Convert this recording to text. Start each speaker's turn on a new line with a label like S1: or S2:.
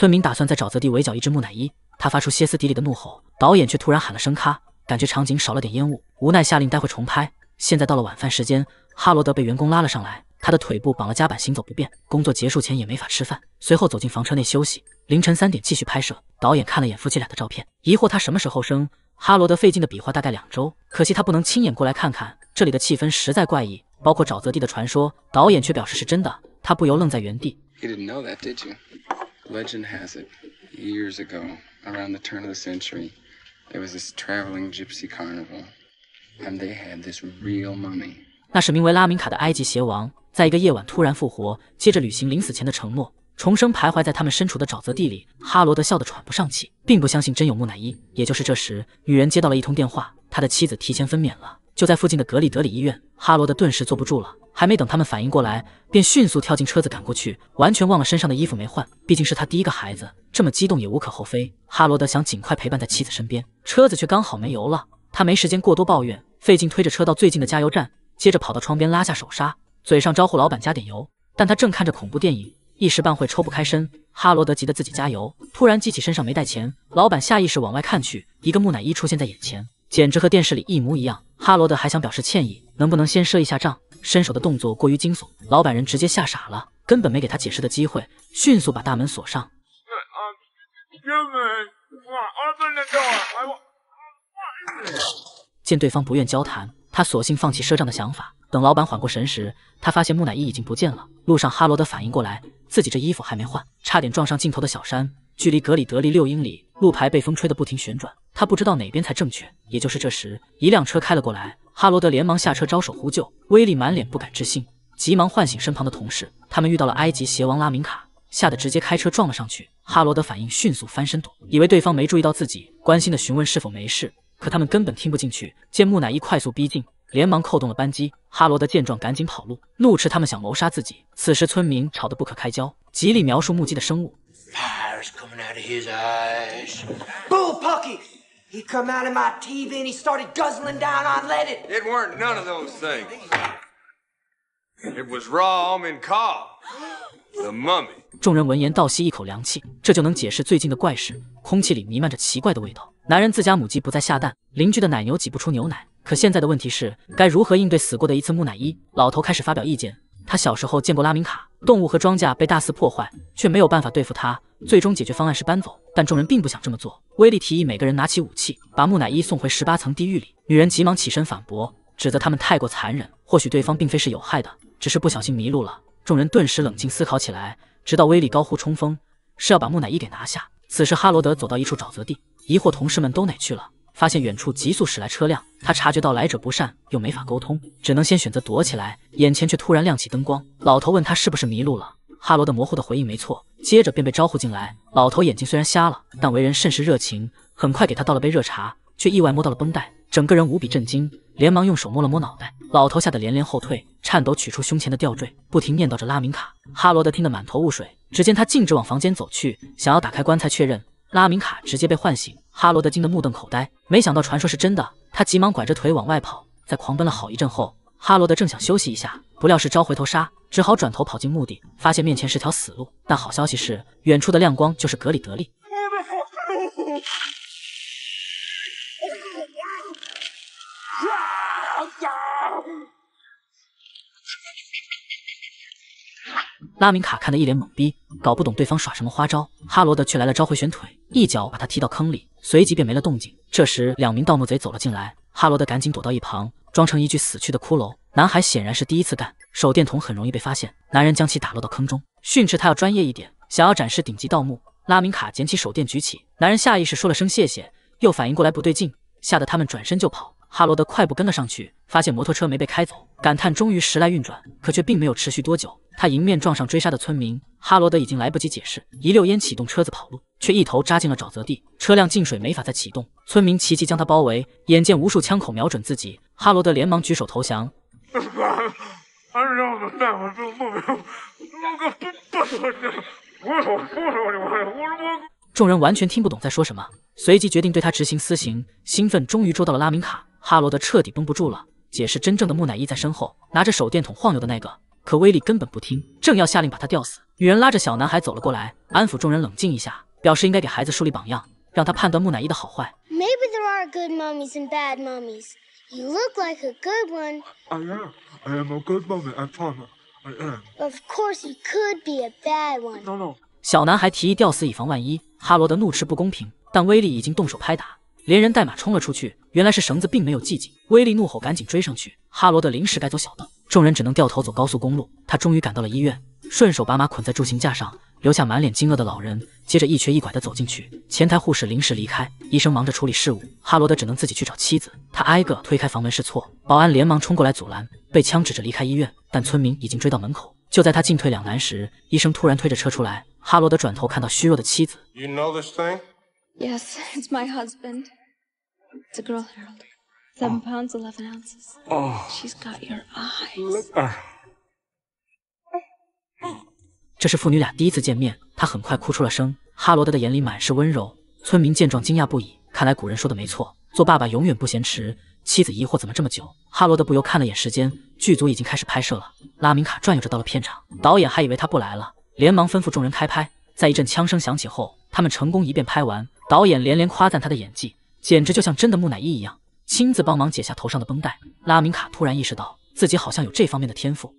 S1: 村民打算在沼泽地围剿一只木乃伊，他发出歇斯底里的怒吼。导演却突然喊了声“卡”，感觉场景少了点烟雾，无奈下令待会重拍。现在到了晚饭时间，哈罗德被员工拉了上来，他的腿部绑了夹板，行走不便，工作结束前也没法吃饭。随后走进房车内休息，凌晨三点继续拍摄。导演看了眼夫妻俩的照片，疑惑他什么时候生。哈罗德费劲的比划，大概两周。可惜他不能亲眼过来看看这里的气氛实在怪异，包括沼泽地的传说，导演却表示是真的。他不由愣在原地。Legend has it, years ago, around the turn of the century, there was this traveling gypsy carnival, and they had this real money. 那是名为拉明卡的埃及邪王，在一个夜晚突然复活，接着履行临死前的承诺，重生徘徊在他们身处的沼泽地里。哈罗德笑得喘不上气，并不相信真有木乃伊。也就是这时，女人接到了一通电话，她的妻子提前分娩了。就在附近的格里德里医院，哈罗德顿时坐不住了。还没等他们反应过来，便迅速跳进车子赶过去，完全忘了身上的衣服没换。毕竟是他第一个孩子，这么激动也无可厚非。哈罗德想尽快陪伴在妻子身边，车子却刚好没油了。他没时间过多抱怨，费劲推着车到最近的加油站，接着跑到窗边拉下手刹，嘴上招呼老板加点油。但他正看着恐怖电影，一时半会抽不开身。哈罗德急得自己加油，突然记起身上没带钱，老板下意识往外看去，一个木乃伊出现在眼前。简直和电视里一模一样。哈罗德还想表示歉意，能不能先赊一下账？伸手的动作过于惊悚，老板人直接吓傻了，根本没给他解释的机会，迅速把大门锁上。见对方不愿交谈，他索性放弃赊账的想法。等老板缓过神时，他发现木乃伊已经不见了。路上，哈罗德反应过来，自己这衣服还没换，差点撞上镜头的小山。距离格里德利六英里，路牌被风吹得不停旋转。他不知道哪边才正确。也就是这时，一辆车开了过来，哈罗德连忙下车招手呼救。威力满脸不敢置信，急忙唤醒身旁的同事。他们遇到了埃及邪王拉明卡，吓得直接开车撞了上去。哈罗德反应迅速，翻身躲，以为对方没注意到自己，关心的询问是否没事。可他们根本听不进去。见木乃伊快速逼近，连忙扣动了扳机。哈罗德见状赶紧跑路，怒斥他们想谋杀自己。此时村民吵得不可开交，极力描述目击的生物。He come out of my TV and he started guzzling down unleaded. It weren't none of those things. It was raw almond cough. The mummy. 众人闻言倒吸一口凉气，这就能解释最近的怪事。空气里弥漫着奇怪的味道。男人自家母鸡不再下蛋，邻居的奶牛挤不出牛奶。可现在的问题是，该如何应对死过的一次木乃伊？老头开始发表意见。他小时候见过拉明卡，动物和庄稼被大肆破坏，却没有办法对付他。最终解决方案是搬走，但众人并不想这么做。威力提议每个人拿起武器，把木乃伊送回十八层地狱里。女人急忙起身反驳，指责他们太过残忍。或许对方并非是有害的，只是不小心迷路了。众人顿时冷静思考起来，直到威力高呼冲锋，是要把木乃伊给拿下。此时哈罗德走到一处沼泽地，疑惑同事们都哪去了，发现远处急速驶来车辆，他察觉到来者不善，又没法沟通，只能先选择躲起来。眼前却突然亮起灯光，老头问他是不是迷路了。哈罗德模糊的回应：没错。接着便被招呼进来。老头眼睛虽然瞎了，但为人甚是热情，很快给他倒了杯热茶，却意外摸到了绷带，整个人无比震惊，连忙用手摸了摸脑袋。老头吓得连连后退，颤抖取出胸前的吊坠，不停念叨着拉明卡。哈罗德听得满头雾水，只见他径直往房间走去，想要打开棺材确认。拉明卡直接被唤醒，哈罗德惊得目瞪口呆，没想到传说是真的。他急忙拐着腿往外跑，在狂奔了好一阵后，哈罗德正想休息一下，不料是招回头杀。只好转头跑进墓地，发现面前是条死路。但好消息是，远处的亮光就是格里德利。拉明卡看得一脸懵逼，搞不懂对方耍什么花招。哈罗德却来了招回旋腿，一脚把他踢到坑里，随即便没了动静。这时，两名盗墓贼走了进来，哈罗德赶紧躲到一旁。装成一具死去的骷髅，男孩显然是第一次干，手电筒很容易被发现。男人将其打落到坑中，训斥他要专业一点，想要展示顶级盗墓。拉明卡捡起手电，举起，男人下意识说了声谢谢，又反应过来不对劲，吓得他们转身就跑。哈罗德快步跟了上去，发现摩托车没被开走，感叹终于时来运转。可却并没有持续多久，他迎面撞上追杀的村民，哈罗德已经来不及解释，一溜烟启动车子跑路，却一头扎进了沼泽地，车辆进水没法再启动，村民齐齐将他包围，眼见无数枪口瞄准自己。哈罗德连忙举手投降。众人完全听不懂在说什么，随即决定对他执行私刑。兴奋终于捉到了拉明卡，哈罗德彻底绷不住了，解释真正的木乃伊在身后，拿着手电筒晃悠的那个。可威力根本不听，正要下令把他吊死，女人拉着小男孩走了过来，安抚众人冷静一下，表示应该给孩子树立榜样，让他判断木乃伊的好坏。Maybe there are good mummies and bad mummies. You look like a good one. I am. I am a good moment. I promise. I am. Of course, you could be a bad one. No, no. 小男孩提议吊死以防万一，哈罗德怒斥不公平，但威力已经动手拍打，连人带马冲了出去。原来是绳子并没有系紧，威力怒吼，赶紧追上去。哈罗德临时改走小道，众人只能掉头走高速公路。他终于赶到了医院。顺手把马捆在助行架上，留下满脸惊愕的老人，接着一瘸一拐的走进去。前台护士临时离开，医生忙着处理事务，哈罗德只能自己去找妻子。他挨个推开房门试错，保安连忙冲过来阻拦，被枪指着离开医院。但村民已经追到门口，就在他进退两难时，医生突然推着车出来。哈罗德转头看到虚弱的妻子。这是父女俩第一次见面，他很快哭出了声。哈罗德的眼里满是温柔。村民见状惊讶不已，看来古人说的没错，做爸爸永远不嫌迟。妻子疑惑怎么这么久？哈罗德不由看了眼时间，剧组已经开始拍摄了。拉明卡转悠着到了片场，导演还以为他不来了，连忙吩咐众人开拍。在一阵枪声响起后，他们成功一遍拍完。导演连连夸赞他的演技，简直就像真的木乃伊一样。亲自帮忙解下头上的绷带，拉明卡突然意识到自己好像有这方面的天赋。